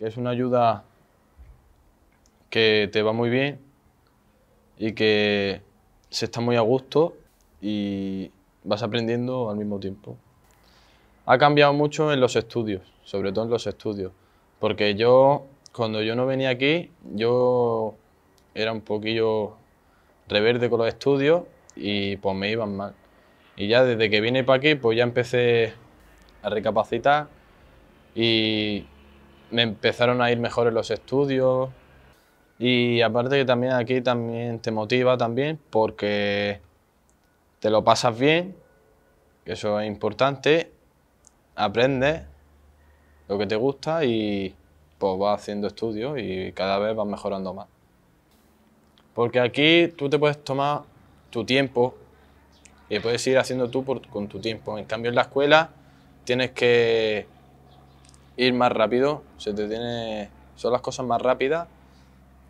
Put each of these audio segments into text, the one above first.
que es una ayuda que te va muy bien y que se está muy a gusto y vas aprendiendo al mismo tiempo. Ha cambiado mucho en los estudios, sobre todo en los estudios, porque yo cuando yo no venía aquí, yo era un poquillo reverde con los estudios y pues me iban mal. Y ya desde que vine para aquí, pues ya empecé a recapacitar y me empezaron a ir mejor en los estudios y aparte que también aquí también te motiva también porque te lo pasas bien, eso es importante, aprendes lo que te gusta y pues vas haciendo estudios y cada vez vas mejorando más. Porque aquí tú te puedes tomar tu tiempo y puedes ir haciendo tú con tu tiempo. En cambio en la escuela tienes que ir más rápido, se te tiene, son las cosas más rápidas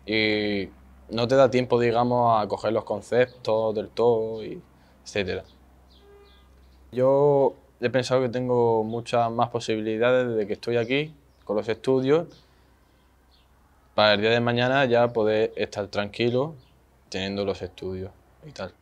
y no te da tiempo, digamos, a coger los conceptos del todo, y etc. Yo he pensado que tengo muchas más posibilidades desde que estoy aquí con los estudios para el día de mañana ya poder estar tranquilo teniendo los estudios y tal.